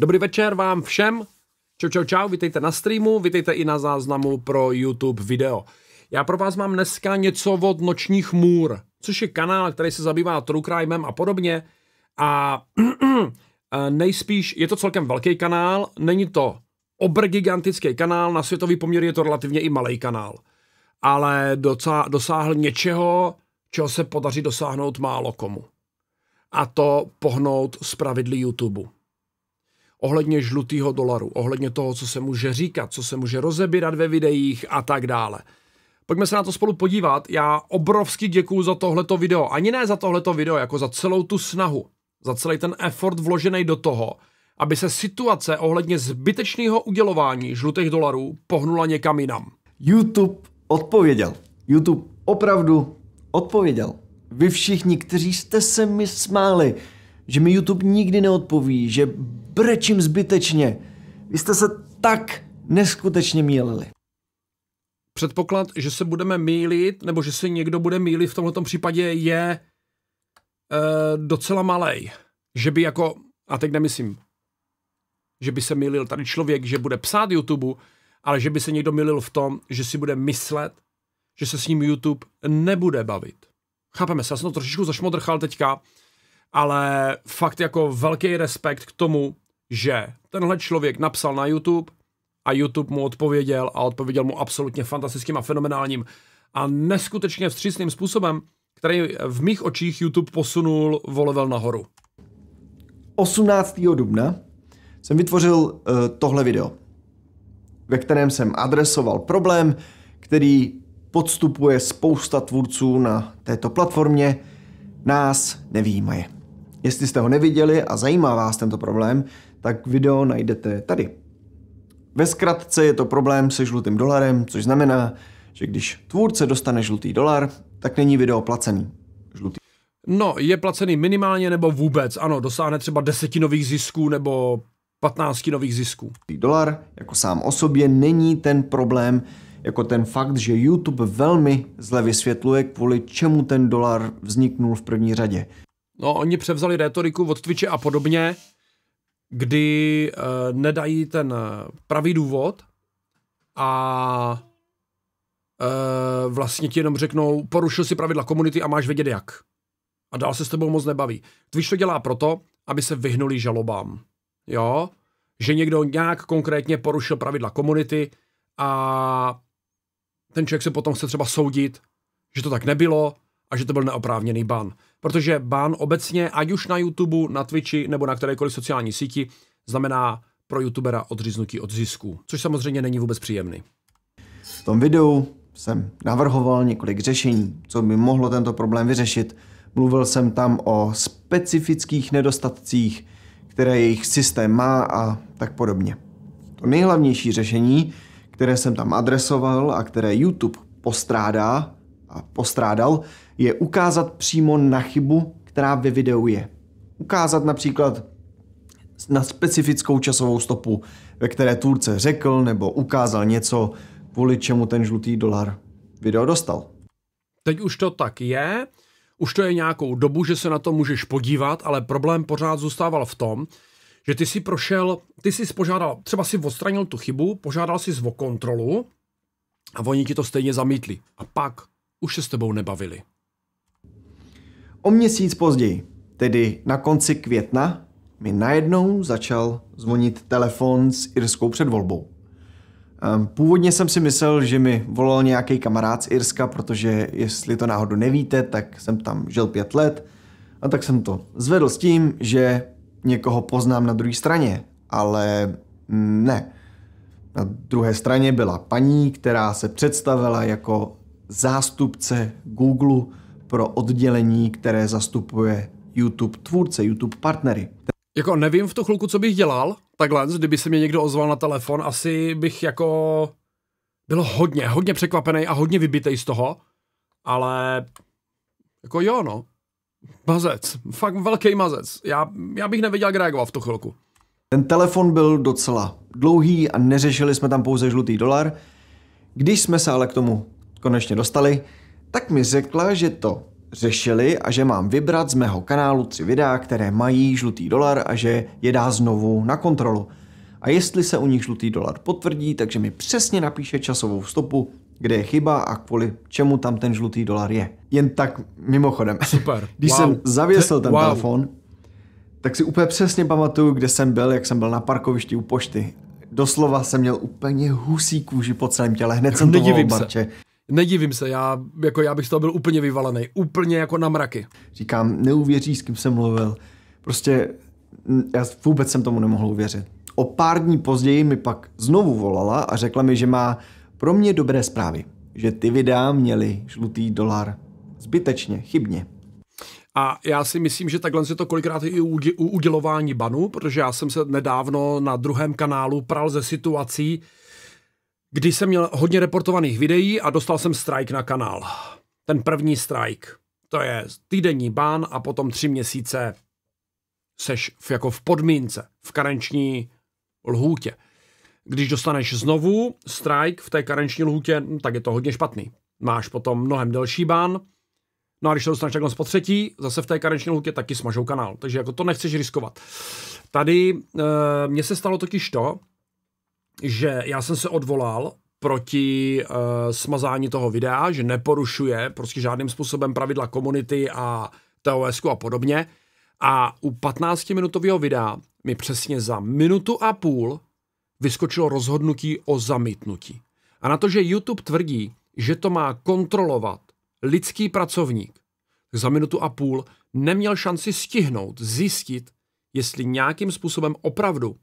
Dobrý večer vám všem. Čau, čau, čau, vítejte na streamu, vítejte i na záznamu pro YouTube video. Já pro vás mám dneska něco od Nočních můr, což je kanál, který se zabývá true crimem a podobně. A eh, nejspíš je to celkem velký kanál, není to obrgigantický kanál, na světový poměr je to relativně i malý kanál. Ale docá, dosáhl něčeho, čeho se podaří dosáhnout málo komu. A to pohnout z pravidly YouTube ohledně žlutého dolaru, ohledně toho, co se může říkat, co se může rozebírat ve videích a tak dále. Pojďme se na to spolu podívat. Já obrovsky děkuju za tohleto video. Ani ne za tohleto video, jako za celou tu snahu, za celý ten effort vložený do toho, aby se situace ohledně zbytečného udělování žlutých dolarů pohnula někam jinam. YouTube odpověděl. YouTube opravdu odpověděl. Vy všichni, kteří jste se mi smáli, že mi YouTube nikdy neodpoví, že brečím zbytečně. Vy jste se tak neskutečně mýlili. Předpoklad, že se budeme mýlit, nebo že se někdo bude mýlit v tomto případě je e, docela malej. Že by jako, a teď nemyslím, že by se mýlil tady člověk, že bude psát YouTube, ale že by se někdo mýlil v tom, že si bude myslet, že se s ním YouTube nebude bavit. Chápeme se, já jsem to trošičku zašmodrchal teďka, ale fakt jako velký respekt k tomu, že tenhle člověk napsal na YouTube a YouTube mu odpověděl a odpověděl mu absolutně fantastickým a fenomenálním a neskutečně vstřícným způsobem, který v mých očích YouTube posunul volevel nahoru. 18. dubna jsem vytvořil uh, tohle video, ve kterém jsem adresoval problém, který podstupuje spousta tvůrců na této platformě, nás nevýjímaje. Jestli jste ho neviděli a zajímá vás tento problém, tak video najdete tady. Ve zkratce je to problém se žlutým dolarem, což znamená, že když tvůrce dostane žlutý dolar, tak není video placený. Žlutý. No, je placený minimálně nebo vůbec. Ano, dosáhne třeba desetinových zisků nebo patnáctinových nových zisků. Dolar jako sám o sobě není ten problém, jako ten fakt, že YouTube velmi zle vysvětluje, kvůli čemu ten dolar vzniknul v první řadě. No, oni převzali rétoriku od Twitche a podobně, kdy uh, nedají ten eh, pravý důvod a uh, vlastně ti jenom řeknou, porušil si pravidla komunity a máš vědět jak. A dál se s tebou moc nebaví. Twitch to dělá proto, aby se vyhnuli žalobám. Jo? Že někdo nějak konkrétně porušil pravidla komunity a ten člověk se potom chce třeba soudit, že to tak nebylo a že to byl neoprávněný ban protože ban obecně, ať už na YouTube, na Twitchi nebo na kterékoliv sociální síti, znamená pro youtubera odříznutí od zisku, což samozřejmě není vůbec příjemný. V tom videu jsem navrhoval několik řešení, co by mohlo tento problém vyřešit. Mluvil jsem tam o specifických nedostatcích, které jejich systém má a tak podobně. To nejhlavnější řešení, které jsem tam adresoval a které YouTube postrádá, a postrádal, je ukázat přímo na chybu, která ve videu je. Ukázat například na specifickou časovou stopu, ve které tvůrce řekl nebo ukázal něco, kvůli čemu ten žlutý dolar video dostal. Teď už to tak je, už to je nějakou dobu, že se na to můžeš podívat, ale problém pořád zůstával v tom, že ty si prošel, ty si požádal, třeba si odstranil tu chybu, požádal si o kontrolu a oni ti to stejně zamítli. A pak už se s tebou nebavili. O měsíc později, tedy na konci května, mi najednou začal zvonit telefon s irskou předvolbou. Ehm, původně jsem si myslel, že mi volal nějaký kamarád z Irska, protože jestli to náhodou nevíte, tak jsem tam žil pět let. A tak jsem to zvedl s tím, že někoho poznám na druhé straně, ale ne. Na druhé straně byla paní, která se představila jako zástupce Google pro oddělení, které zastupuje YouTube tvůrce, YouTube partnery. Jako nevím v tu chvilku, co bych dělal, takhle, kdyby se mě někdo ozval na telefon, asi bych jako byl hodně, hodně překvapený a hodně vybitej z toho, ale jako jo, no. Mazec, fakt velký mazec. Já, já bych nevěděl, kde reagoval v tu chvilku. Ten telefon byl docela dlouhý a neřešili jsme tam pouze žlutý dolar. Když jsme se ale k tomu konečně dostali, tak mi řekla, že to řešili a že mám vybrat z mého kanálu tři videa, které mají žlutý dolar a že je dá znovu na kontrolu. A jestli se u nich žlutý dolar potvrdí, takže mi přesně napíše časovou stopu, kde je chyba a kvůli čemu tam ten žlutý dolar je. Jen tak mimochodem. Super. Když wow. jsem zavěsil ten wow. telefon, tak si úplně přesně pamatuju, kde jsem byl, jak jsem byl na parkovišti u pošty. Doslova jsem měl úplně husí kůži po celém těle, hned jsem to volal barče. Se. Nedivím se, já, jako já bych z toho byl úplně vyvalený, úplně jako na mraky. Říkám, neuvěří, s kým jsem mluvil. Prostě já vůbec jsem tomu nemohl uvěřit. O pár dní později mi pak znovu volala a řekla mi, že má pro mě dobré zprávy. Že ty videa měly žlutý dolar. Zbytečně, chybně. A já si myslím, že takhle se to kolikrát i u udělování banu, protože já jsem se nedávno na druhém kanálu pral ze situací, kdy jsem měl hodně reportovaných videí a dostal jsem strike na kanál. Ten první strike. To je týdenní bán a potom tři měsíce seš v, jako v podmínce, v karenční lhůtě. Když dostaneš znovu strike v té karenční lhůtě, no, tak je to hodně špatný. Máš potom mnohem delší bán, No a když to dostaneš takhle z potřetí, zase v té karenční lhůtě taky smažou kanál. Takže jako to nechceš riskovat. Tady e, mně se stalo totiž to, že já jsem se odvolal proti uh, smazání toho videa, že neporušuje prostě žádným způsobem pravidla komunity a TOS a podobně. A u 15-minutového videa mi přesně za minutu a půl vyskočilo rozhodnutí o zamítnutí. A na to, že YouTube tvrdí, že to má kontrolovat lidský pracovník, za minutu a půl neměl šanci stihnout, zjistit, jestli nějakým způsobem opravdu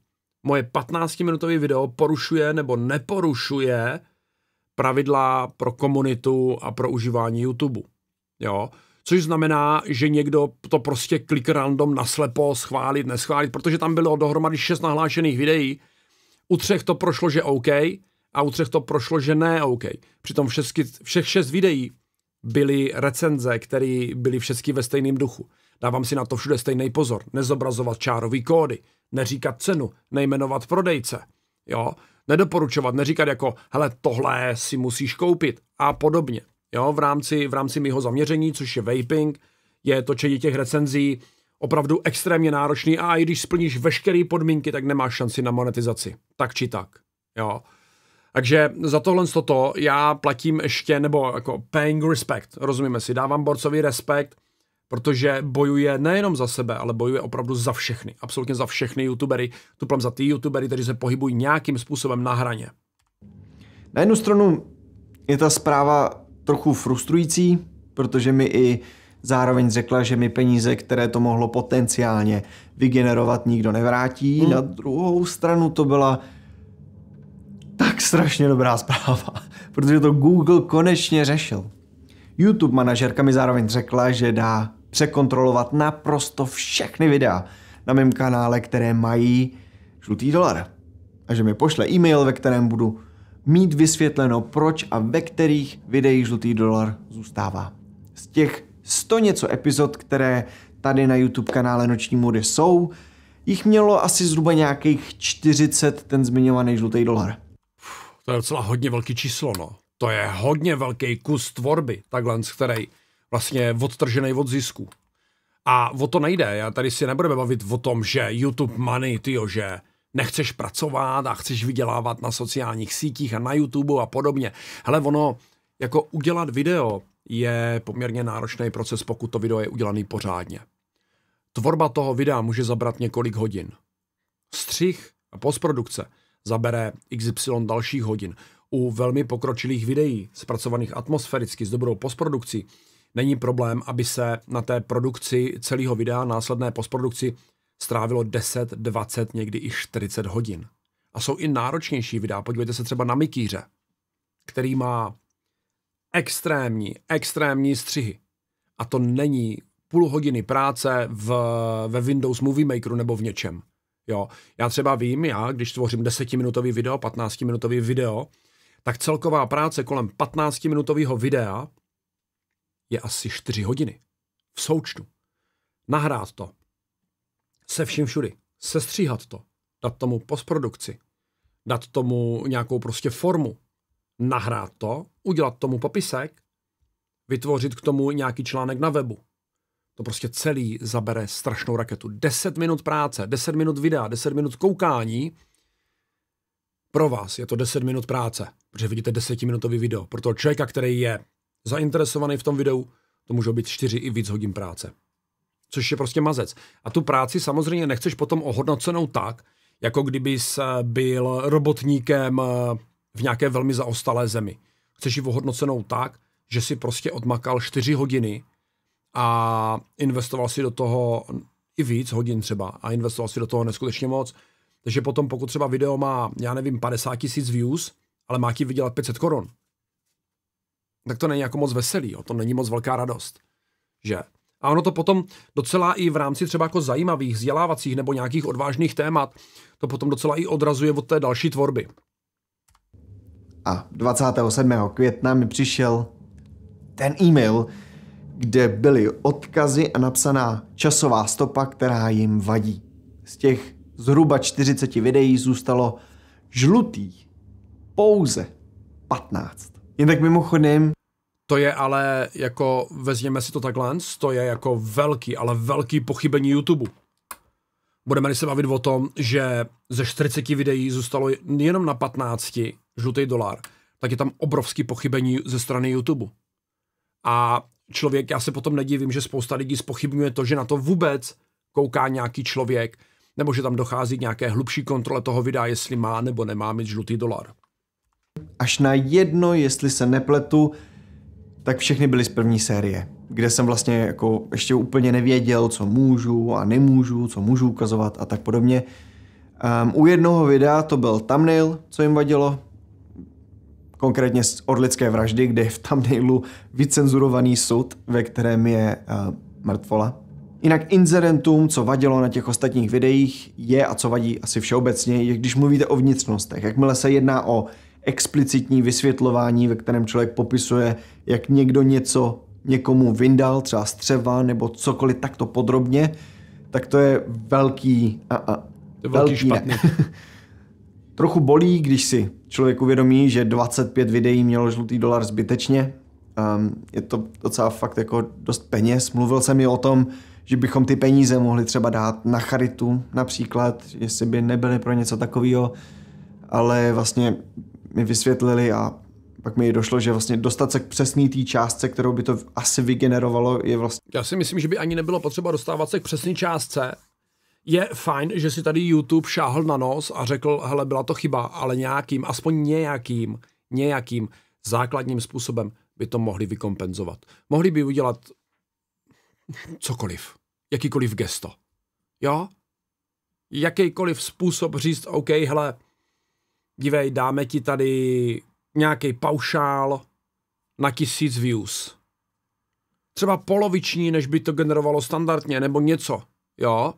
moje 15-minutové video porušuje nebo neporušuje pravidla pro komunitu a pro užívání YouTube. Jo? Což znamená, že někdo to prostě klik random naslepo schválit, neschválit, protože tam bylo dohromady 6 nahlášených videí, u třech to prošlo, že OK, a u třech to prošlo, že ne OK. Přitom všech, všech šest videí byly recenze, které byly všechny ve stejném duchu. Dávám si na to všude stejný pozor. Nezobrazovat čárový kódy, neříkat cenu, nejmenovat prodejce. Jo, nedoporučovat, neříkat jako, hele, tohle si musíš koupit a podobně. Jo, v rámci, v rámci mýho zaměření, což je vaping, je točení těch recenzí opravdu extrémně náročný a i když splníš veškeré podmínky, tak nemáš šanci na monetizaci. Tak či tak. Jo. Takže za tohle toto já platím ještě, nebo jako paying respect, rozumíme si, dávám borcovi respekt, protože bojuje nejenom za sebe, ale bojuje opravdu za všechny, absolutně za všechny youtubery, tuplem za ty youtubery, kteří se pohybují nějakým způsobem na hraně. Na jednu stranu je ta zpráva trochu frustrující, protože mi i zároveň řekla, že mi peníze, které to mohlo potenciálně vygenerovat, nikdo nevrátí. Hmm. Na druhou stranu to byla tak strašně dobrá zpráva, protože to Google konečně řešil. YouTube manažerka mi zároveň řekla, že dá překontrolovat naprosto všechny videa na mém kanále, které mají žlutý dolar. A že mi pošle e-mail, ve kterém budu mít vysvětleno, proč a ve kterých videích žlutý dolar zůstává. Z těch 100 něco epizod, které tady na YouTube kanále Noční mody jsou, jich mělo asi zhruba nějakých 40 ten zmiňovaný žlutý dolar. to je docela hodně velký číslo, no. To je hodně velký kus tvorby, takhle, který vlastně odtržený od zisku. A o to nejde. Já tady si nebudeme bavit o tom, že YouTube money, ty že nechceš pracovat a chceš vydělávat na sociálních sítích a na YouTube a podobně. Hele, ono, jako udělat video je poměrně náročný proces, pokud to video je udělaný pořádně. Tvorba toho videa může zabrat několik hodin. Střih a postprodukce zabere XY dalších hodin. U velmi pokročilých videí, zpracovaných atmosféricky s dobrou postprodukcí, není problém, aby se na té produkci celého videa, následné postprodukci, strávilo 10, 20, někdy i 40 hodin. A jsou i náročnější videa. Podívejte se třeba na Mikýře, který má extrémní, extrémní střihy. A to není půl hodiny práce v, ve Windows Movie Makeru nebo v něčem. Jo. Já třeba vím, já když tvořím 10-minutový video, 15-minutový video, tak celková práce kolem 15-minutového videa je asi 4 hodiny. V součtu. Nahrát to. Se vším všudy. Sestříhat to. Dát tomu postprodukci. Dát tomu nějakou prostě formu. Nahrát to. Udělat tomu popisek. Vytvořit k tomu nějaký článek na webu. To prostě celý zabere strašnou raketu. 10 minut práce, 10 minut videa, 10 minut koukání. Pro vás je to 10 minut práce, protože vidíte 10 minutový video. Pro toho člověka, který je zainteresovaný v tom videu, to můžou být 4 i víc hodin práce. Což je prostě mazec. A tu práci samozřejmě nechceš potom ohodnocenou tak, jako kdyby byl robotníkem eh, v nějaké velmi zaostalé zemi. Chceš ji ohodnocenou tak, že si prostě odmakal 4 hodiny a investoval si do toho i víc hodin třeba a investoval si do toho neskutečně moc. Takže potom, pokud třeba video má, já nevím, 50 tisíc views, ale má ti vydělat 500 korun, tak to není jako moc veselý, jo. to není moc velká radost. Že? A ono to potom docela i v rámci třeba jako zajímavých, vzdělávacích nebo nějakých odvážných témat, to potom docela i odrazuje od té další tvorby. A 27. května mi přišel ten e-mail, kde byly odkazy a napsaná časová stopa, která jim vadí. Z těch zhruba 40 videí zůstalo žlutých pouze 15. Jen tak mimochodem, to je ale jako, vezměme si to takhle, to je jako velký, ale velký pochybení YouTube. Budeme se bavit o tom, že ze 40 videí zůstalo jenom na 15 žlutý dolar, tak je tam obrovský pochybení ze strany YouTube. A člověk, já se potom nedivím, že spousta lidí spochybňuje to, že na to vůbec kouká nějaký člověk, nebo že tam dochází k nějaké hlubší kontrole toho videa, jestli má nebo nemá mít žlutý dolar. Až na jedno, jestli se nepletu, tak všechny byly z první série, kde jsem vlastně jako ještě úplně nevěděl, co můžu a nemůžu, co můžu ukazovat a tak podobně. Um, u jednoho videa to byl thumbnail, co jim vadilo, konkrétně z Orlické vraždy, kde je v thumbnailu vycenzurovaný sud, ve kterém je uh, mrtvola. Jinak incidentům, co vadilo na těch ostatních videích, je a co vadí asi všeobecně, je když mluvíte o vnitřnostech. Jakmile se jedná o explicitní vysvětlování, ve kterém člověk popisuje, jak někdo něco někomu vyndal, třeba střeva nebo cokoliv takto podrobně, tak to je velký... A, a, to je velký, velký špatný. Trochu bolí, když si člověk uvědomí, že 25 videí mělo žlutý dolar zbytečně. Um, je to docela fakt jako dost peněz. Mluvil jsem i o tom, že bychom ty peníze mohli třeba dát na charitu například, jestli by nebyly pro něco takového, ale vlastně mi vysvětlili a pak mi došlo, že vlastně dostat se k přesný té částce, kterou by to asi vygenerovalo, je vlastně... Já si myslím, že by ani nebylo potřeba dostávat se k přesné částce. Je fajn, že si tady YouTube šáhl na nos a řekl, hele, byla to chyba, ale nějakým, aspoň nějakým, nějakým základním způsobem by to mohli vykompenzovat. Mohli by udělat cokoliv, jakýkoliv gesto. Jo? Jakýkoliv způsob říct, OK, hele, dívej, dáme ti tady nějaký paušál na tisíc views. Třeba poloviční, než by to generovalo standardně, nebo něco, jo?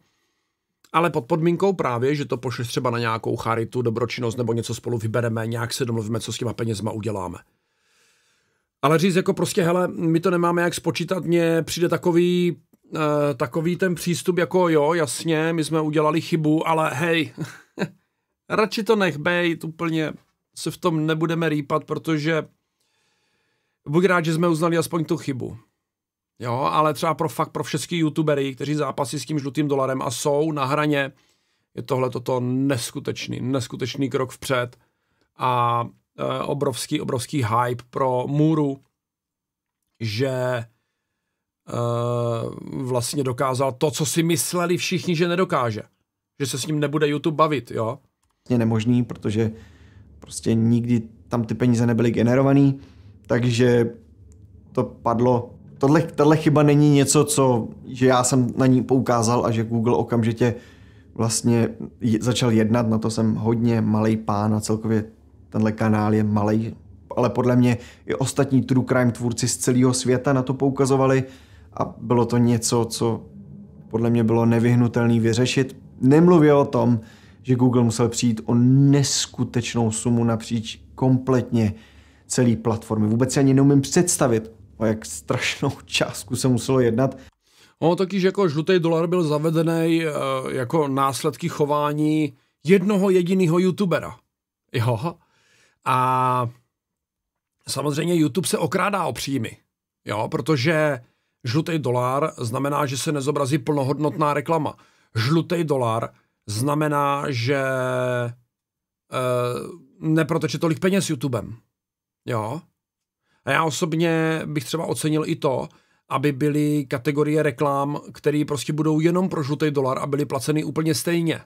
Ale pod podmínkou právě, že to pošleš třeba na nějakou charitu, dobročinnost nebo něco spolu vybereme, nějak se domluvíme, co s těma penězma uděláme. Ale říct jako prostě, hele, my to nemáme jak spočítat, mně přijde takový, uh, takový ten přístup jako jo, jasně, my jsme udělali chybu, ale hej, radši to nech být, úplně se v tom nebudeme rýpat, protože buď rád, že jsme uznali aspoň tu chybu. Jo, ale třeba pro fakt pro všechny youtubery, kteří zápasí s tím žlutým dolarem a jsou na hraně, je tohle toto neskutečný, neskutečný krok vpřed a e, obrovský, obrovský hype pro Můru, že e, vlastně dokázal to, co si mysleli všichni, že nedokáže. Že se s ním nebude YouTube bavit, jo vlastně nemožný, protože prostě nikdy tam ty peníze nebyly generovaný, takže to padlo. Tohle, tohle chyba není něco, co, že já jsem na ní poukázal a že Google okamžitě vlastně začal jednat, na to jsem hodně malý pán a celkově tenhle kanál je malý, ale podle mě i ostatní true crime tvůrci z celého světa na to poukazovali a bylo to něco, co podle mě bylo nevyhnutelné vyřešit. Nemluvě o tom, že Google musel přijít o neskutečnou sumu napříč kompletně celý platformy. Vůbec si ani neumím představit, o jak strašnou částku se muselo jednat. Ono že jako žlutý dolar byl zavedený eh, jako následky chování jednoho jediného youtubera. Jo. A samozřejmě YouTube se okrádá o příjmy. Jo, protože žlutý dolar znamená, že se nezobrazí plnohodnotná reklama. Žlutý dolar znamená, že e, neproteče tolik peněz YouTubem. Jo? A já osobně bych třeba ocenil i to, aby byly kategorie reklam, které prostě budou jenom pro žlutý dolar a byly placeny úplně stejně.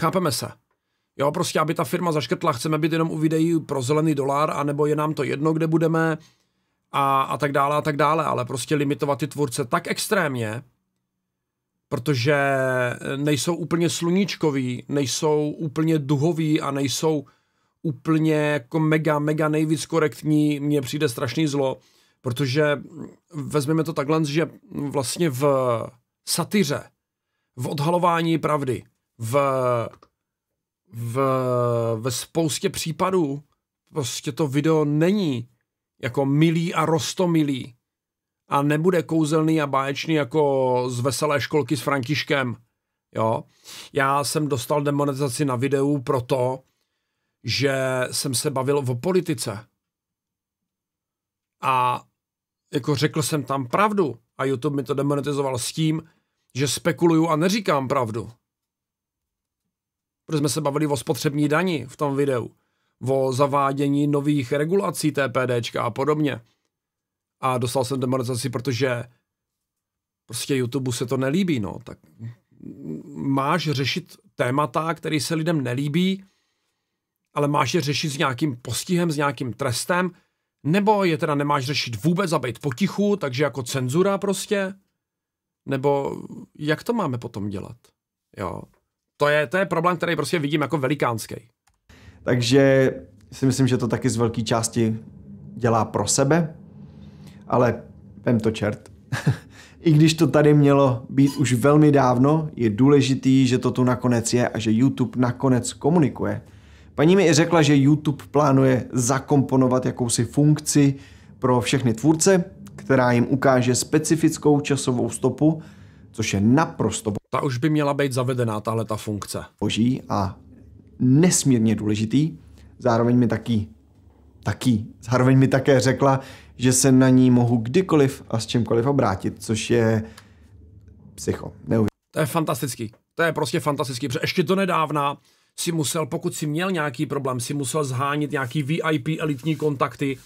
Chápeme se. Jo, prostě aby ta firma zaškrtla, chceme být jenom u videí pro zelený dolar, anebo je nám to jedno, kde budeme a, a tak dále a tak dále, ale prostě limitovat ty tvůrce tak extrémně, protože eh, nejsou úplně sluníčkový, nejsou úplně duhový a nejsou úplně jako mega, mega nejvíc korektní, mně přijde strašný zlo, protože hm, vezmeme to takhle, že vlastně v satyře, v odhalování pravdy, v, v, ve spoustě případů prostě to video není jako milý a rostomilý a nebude kouzelný a báječný jako z veselé školky s Františkem. Jo? Já jsem dostal demonetizaci na videu proto, že jsem se bavil o politice. A jako řekl jsem tam pravdu a YouTube mi to demonetizoval s tím, že spekuluju a neříkám pravdu. Protože jsme se bavili o spotřební dani v tom videu, o zavádění nových regulací TPDčka a podobně a dostal jsem demonetizaci, protože prostě YouTube se to nelíbí, no, tak máš řešit témata, které se lidem nelíbí, ale máš je řešit s nějakým postihem, s nějakým trestem, nebo je teda nemáš řešit vůbec a být potichu, takže jako cenzura prostě, nebo jak to máme potom dělat, jo. To je, to je problém, který prostě vidím jako velikánský. Takže si myslím, že to taky z velké části dělá pro sebe, ale vem to čert. I když to tady mělo být už velmi dávno, je důležitý, že to tu nakonec je a že YouTube nakonec komunikuje. Paní mi i řekla, že YouTube plánuje zakomponovat jakousi funkci pro všechny tvůrce, která jim ukáže specifickou časovou stopu, což je naprosto... Ta už by měla být zavedená, tahle ta funkce. Boží a nesmírně důležitý. Zároveň mi taky taky. Zároveň mi také řekla, že se na ní mohu kdykoliv a s čímkoliv obrátit, což je psycho. Neuvěř. To je fantastický. To je prostě fantastický, protože ještě to nedávna si musel, pokud si měl nějaký problém, si musel zhánit nějaký VIP elitní kontakty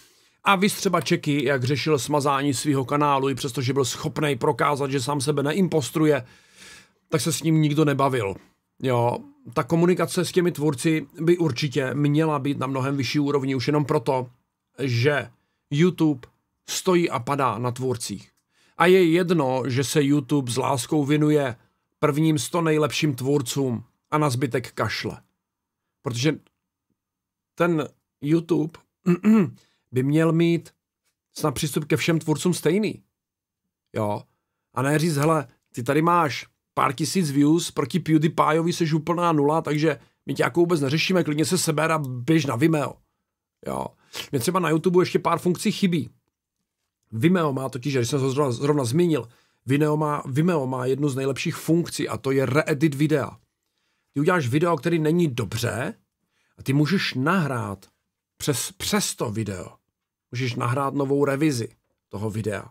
a vy třeba Čeky, jak řešil smazání svého kanálu, i přestože byl schopný prokázat, že sám sebe neimpostruje, tak se s ním nikdo nebavil. Jo, ta komunikace s těmi tvůrci by určitě měla být na mnohem vyšší úrovni, už jenom proto, že YouTube stojí a padá na tvůrcích. A je jedno, že se YouTube s láskou vinuje prvním 100 nejlepším tvůrcům a na zbytek kašle. Protože ten YouTube by měl mít snad přístup ke všem tvůrcům stejný. Jo. A ne říct, hele, ty tady máš pár tisíc views, proti PewDiePieovi seš úplná nula, takže my tě jako vůbec neřešíme, klidně se seber a běž na Vimeo. Jo. Mě třeba na YouTube ještě pár funkcí chybí. Vimeo má totiž, že jsem to zrovna, zrovna zmínil, Vimeo má, Vimeo má jednu z nejlepších funkcí a to je reedit videa. Ty uděláš video, který není dobře a ty můžeš nahrát přes, přes to video. Můžeš nahrát novou revizi toho videa.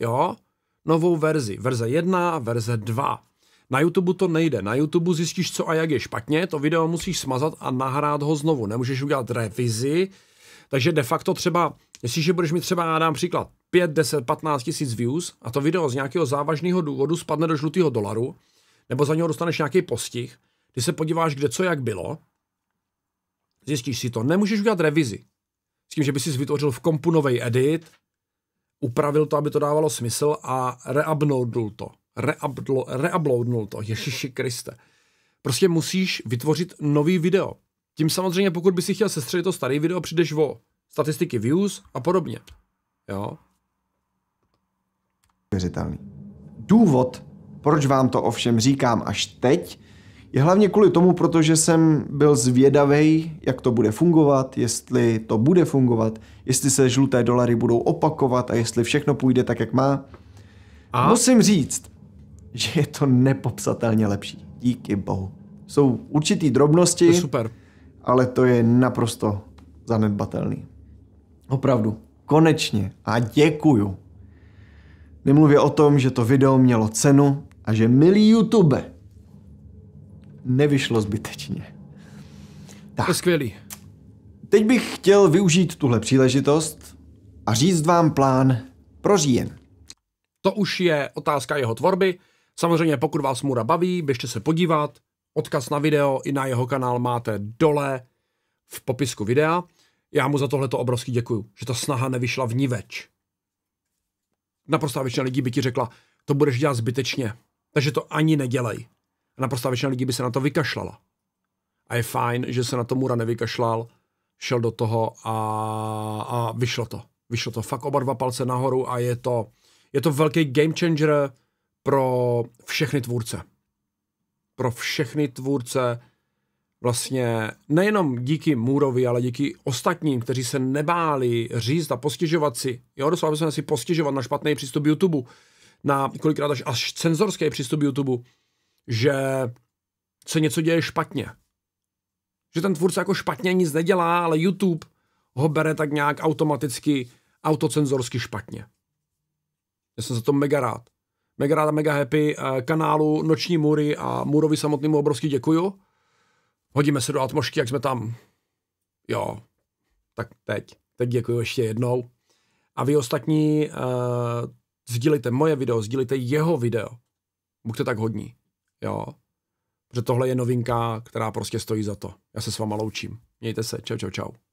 Jo? Novou verzi. Verze 1 verze 2. Na YouTube to nejde. Na YouTube zjistíš, co a jak je špatně, to video musíš smazat a nahrát ho znovu. Nemůžeš udělat revizi, takže de facto třeba, jestliže budeš mít třeba, já dám příklad, 5, 10, 15 tisíc views a to video z nějakého závažného důvodu spadne do žlutého dolaru, nebo za něho dostaneš nějaký postih, ty se podíváš, kde co jak bylo, zjistíš si to, nemůžeš udělat revizi. S tím, že by si vytvořil v kompu nový edit, upravil to, aby to dávalo smysl a reabnoudl to reabdlo, reuploadnul to, Ježiši Kriste. Prostě musíš vytvořit nový video. Tím samozřejmě, pokud by si chtěl sestřelit to starý video, přijdeš o statistiky views a podobně. Jo? Věřitelný. Důvod, proč vám to ovšem říkám až teď, je hlavně kvůli tomu, protože jsem byl zvědavý, jak to bude fungovat, jestli to bude fungovat, jestli se žluté dolary budou opakovat a jestli všechno půjde tak, jak má. A? Musím říct, že je to nepopsatelně lepší. Díky bohu. Jsou určitý drobnosti, to super. ale to je naprosto zanedbatelný. Opravdu. Konečně. A děkuju. Nemluvě o tom, že to video mělo cenu a že milý YouTube nevyšlo zbytečně. Tak. To skvělý. Teď bych chtěl využít tuhle příležitost a říct vám plán pro říjen. To už je otázka jeho tvorby, Samozřejmě pokud vás Mura baví, běžte se podívat, odkaz na video i na jeho kanál máte dole v popisku videa. Já mu za tohle to obrovský děkuju, že ta snaha nevyšla v ní več. Naprostá většina lidí by ti řekla, to budeš dělat zbytečně, takže to ani nedělej. naprostá většina lidí by se na to vykašlala. A je fajn, že se na to Mura nevykašlal, šel do toho a, a vyšlo to. Vyšlo to fakt oba dva palce nahoru a je to, je to velký game changer, pro všechny tvůrce. Pro všechny tvůrce vlastně nejenom díky Můrovi, ale díky ostatním, kteří se nebáli říct a postižovat si, jo, doslova jsme si postižovat na špatný přístup YouTube, na kolikrát až, až cenzorský přístup YouTube, že se něco děje špatně. Že ten tvůrce jako špatně nic nedělá, ale YouTube ho bere tak nějak automaticky autocenzorsky špatně. Já jsem za to mega rád mega ráda, mega happy, eh, kanálu Noční můry a Můrovi samotnému obrovský děkuju. Hodíme se do atmosféry, jak jsme tam. Jo, tak teď. Teď děkuji ještě jednou. A vy ostatní uh, sdílejte moje video, sdílejte jeho video. Buďte tak hodní. Jo. Protože tohle je novinka, která prostě stojí za to. Já se s váma loučím. Mějte se. Čau, čau, čau.